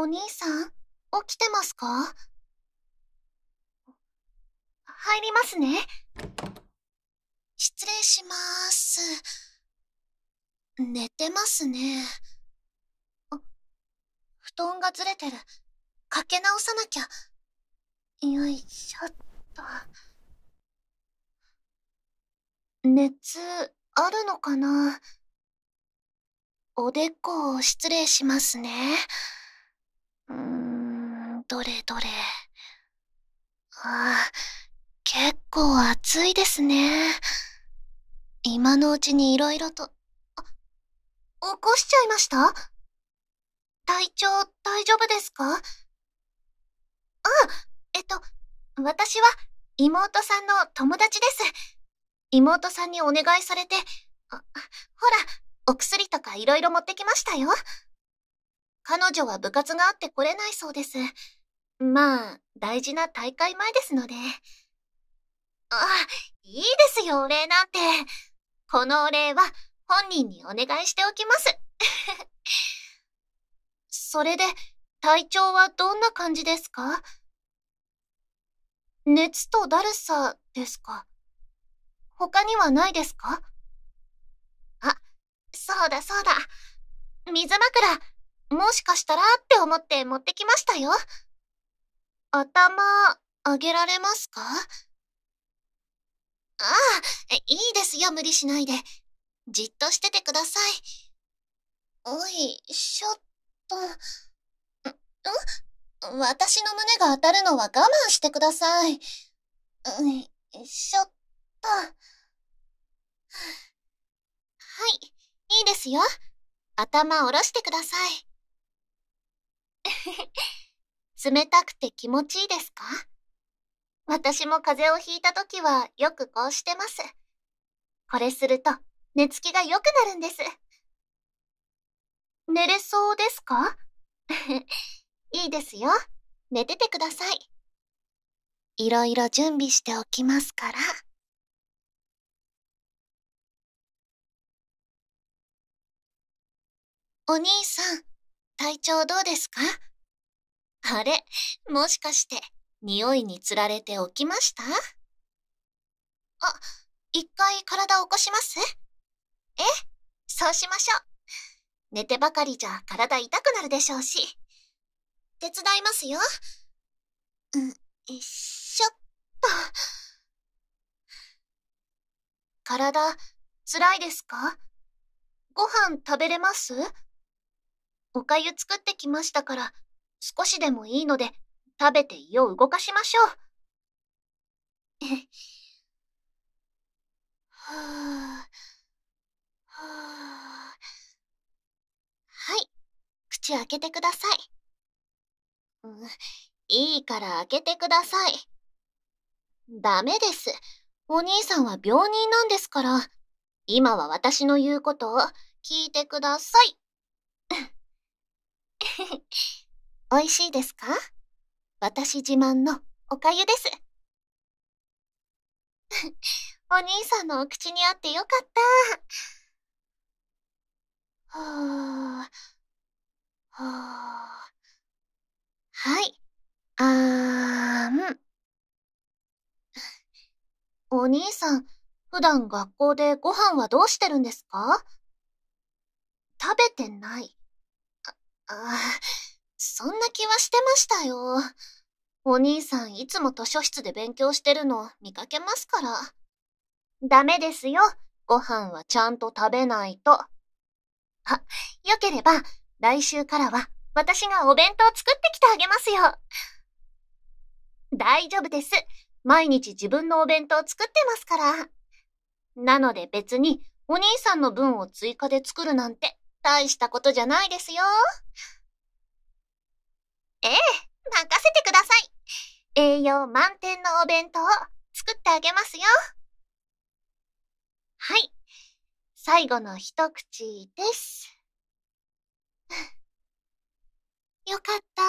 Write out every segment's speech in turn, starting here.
お兄さん、起きてますか入りますね。失礼しまーす。寝てますね。あ、布団がずれてる。かけ直さなきゃ。よいしょっと。熱、あるのかなおでこを失礼しますね。うーんどれどれああ結構暑いですね今のうちにいろいろとあ起こしちゃいました体調大丈夫ですかあえっと私は妹さんの友達です妹さんにお願いされてあ、ほらお薬とかいろいろ持ってきましたよ彼女は部活があって来れないそうです。まあ、大事な大会前ですので。あ、いいですよ、お礼なんて。このお礼は本人にお願いしておきます。それで、体調はどんな感じですか熱とだるさですか他にはないですかあ、そうだそうだ。水枕、もしかしたらって思って持ってきましたよ。頭、あげられますかああ、いいですよ、無理しないで。じっとしててください。おい、しょっと。ん、ん私の胸が当たるのは我慢してください。うん、しょっと。はい、いいですよ。頭下ろしてください。冷たくて気持ちいいですか私も風邪をひいた時はよくこうしてます。これすると寝つきが良くなるんです。寝れそうですか いいですよ。寝ててください。いろいろ準備しておきますから。お兄さん、体調どうですかあれ、もしかして、匂いにつられて起きましたあ、一回体を起こしますえ、そうしましょう。寝てばかりじゃ体痛くなるでしょうし。手伝いますよ。うん、しょっと。体、辛いですかご飯食べれますおかゆ作ってきましたから少しでもいいので、食べて胃を動かしましょう。はあ、ははい、口開けてください。うん、いいから開けてください。ダメです。お兄さんは病人なんですから、今は私の言うことを聞いてください。美味しいですか私自慢のおかゆです。お兄さんのお口に合ってよかった。はー。ほー。はい。あーん。お兄さん、普段学校でご飯はどうしてるんですか食べてない。あ、あそんな気はしてましたよ。お兄さんいつも図書室で勉強してるの見かけますから。ダメですよ。ご飯はちゃんと食べないと。あ、よければ、来週からは私がお弁当作ってきてあげますよ。大丈夫です。毎日自分のお弁当作ってますから。なので別にお兄さんの分を追加で作るなんて大したことじゃないですよ。ええ、任せてください。栄養満点のお弁当、を作ってあげますよ。はい。最後の一口です。よかった。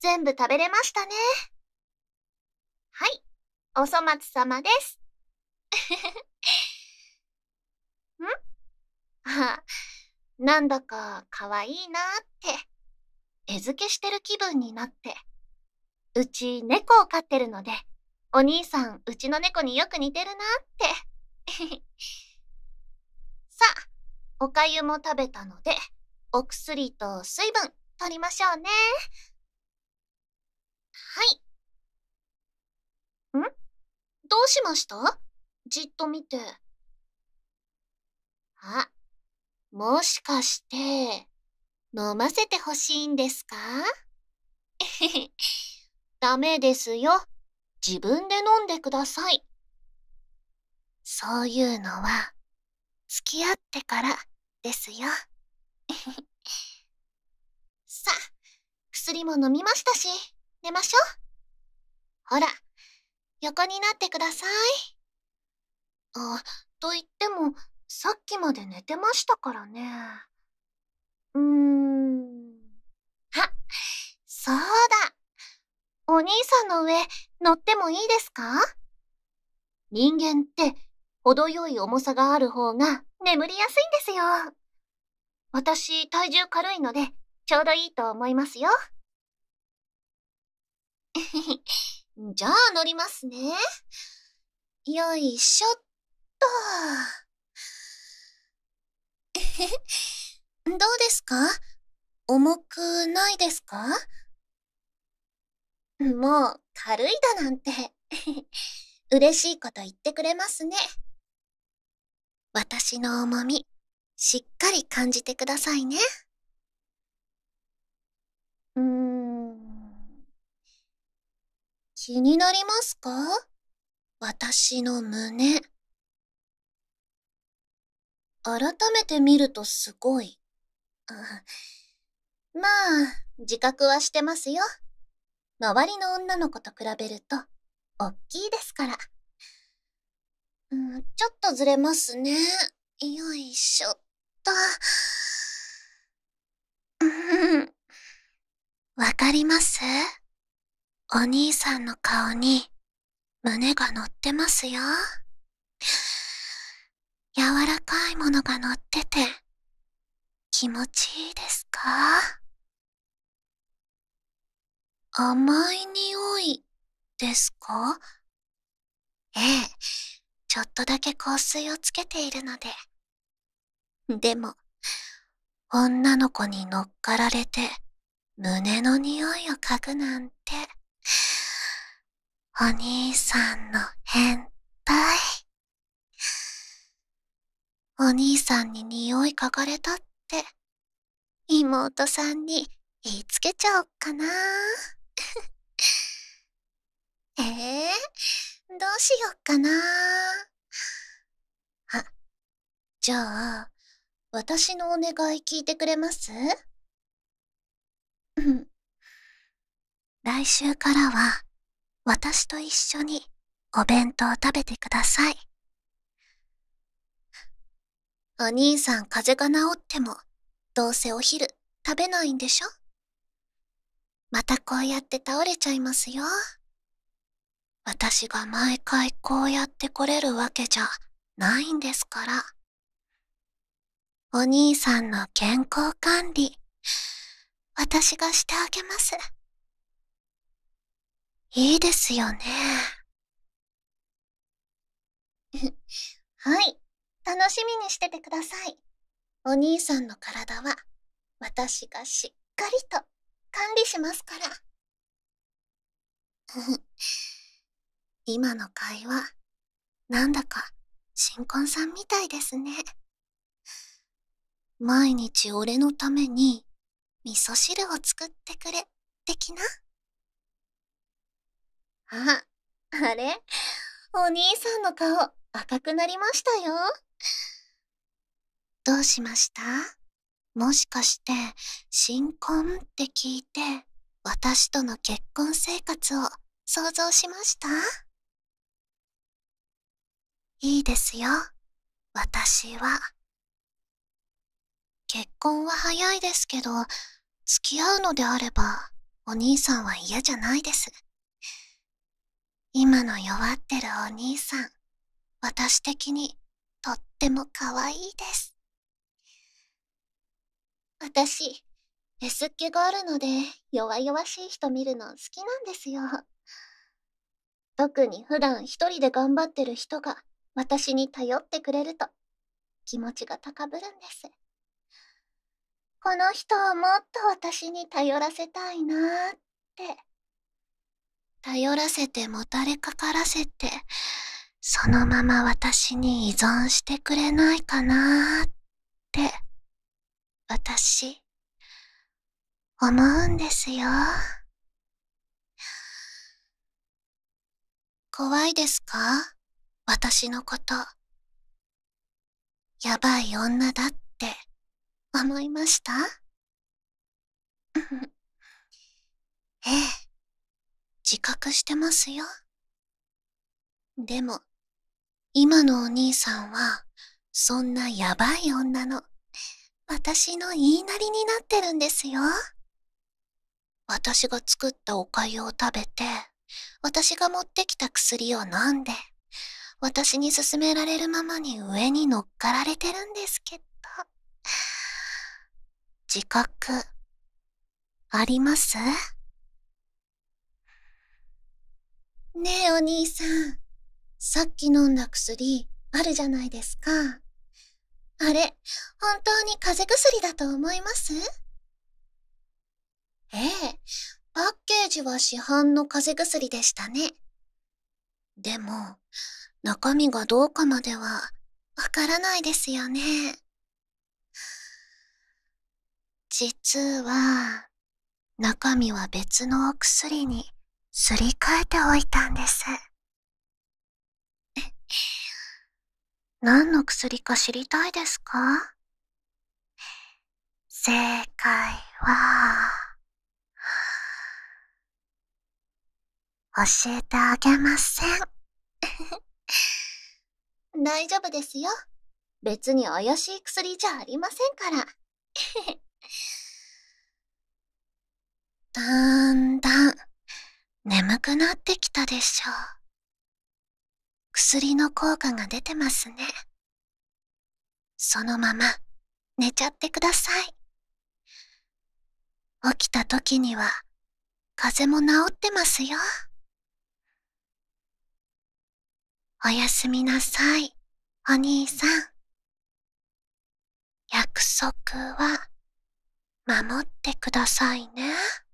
全部食べれましたね。はい。おそ松様です。ん あ、なんだか可愛いなって。餌付けしてる気分になって。うち猫を飼ってるので、お兄さんうちの猫によく似てるなって。さあ、おかゆも食べたので、お薬と水分取りましょうね。はい。んどうしましたじっと見て。あ、もしかして。飲ませてほしいんですか ダメですよ。自分で飲んでください。そういうのは、付き合ってからですよ。さあ、薬も飲みましたし、寝ましょう。ほら、横になってください。あ、と言っても、さっきまで寝てましたからね。うーん。兄さんの上乗ってもいいですか人間って程よい重さがある方が眠りやすいんですよ。私体重軽いのでちょうどいいと思いますよ。じゃあ乗りますね。よいしょっと。どうですか重くないですかもう、軽いだなんて 嬉しいこと言ってくれますね。私の重み、しっかり感じてくださいね。うーん。気になりますか私の胸。改めて見るとすごい。まあ、自覚はしてますよ。周りの女の子と比べると、おっきいですから。うん、ちょっとずれますね。よいしょっと。わかりますお兄さんの顔に胸が乗ってますよ。柔らかいものが乗ってて気持ちいいですか甘い匂いですかええちょっとだけ香水をつけているのででも女の子に乗っかられて胸の匂いを嗅ぐなんてお兄さんの変態お兄さんに匂い嗅がれたって妹さんに言いつけちゃおっかなええー、どうしよっかなあじゃあ私のお願い聞いてくれますうん来週からは私と一緒にお弁当食べてくださいお兄さん風邪が治ってもどうせお昼食べないんでしょまたこうやって倒れちゃいますよ。私が毎回こうやって来れるわけじゃないんですから。お兄さんの健康管理、私がしてあげます。いいですよね。はい、楽しみにしててください。お兄さんの体は私がしっかりと管理しますから。今の会話なんだか新婚さんみたいですね毎日俺のために味噌汁を作ってくれ的なああれお兄さんの顔赤くなりましたよどうしましたもしかして新婚って聞いて私との結婚生活を想像しましたいいですよ私は結婚は早いですけど付き合うのであればお兄さんは嫌じゃないです今の弱ってるお兄さん私的にとっても可愛いです私エスっ気があるので弱々しい人見るの好きなんですよ特に普段一人で頑張ってる人が私に頼ってくれると気持ちが高ぶるんですこの人をもっと私に頼らせたいなーって頼らせてもたれかからせてそのまま私に依存してくれないかなーって私思うんですよ怖いですか私のことやばい女だって思いました ええ自覚してますよでも今のお兄さんはそんなやばい女の私の言いなりになってるんですよ私が作ったおかゆを食べて私が持ってきた薬を飲んで私に勧められるままに上に乗っかられてるんですけど自覚ありますねえお兄さんさっき飲んだ薬あるじゃないですかあれ本当に風邪薬だと思いますええパッケージは市販の風邪薬でしたねでも中身がどうかまではわからないですよね。実は、中身は別のお薬にすり替えておいたんです。何の薬か知りたいですか正解は、教えてあげません。大丈夫ですよ。別に怪しい薬じゃありませんから。だんだん眠くなってきたでしょう。薬の効果が出てますね。そのまま寝ちゃってください。起きた時には風邪も治ってますよ。おやすみなさい。お兄さん約束は守ってくださいね。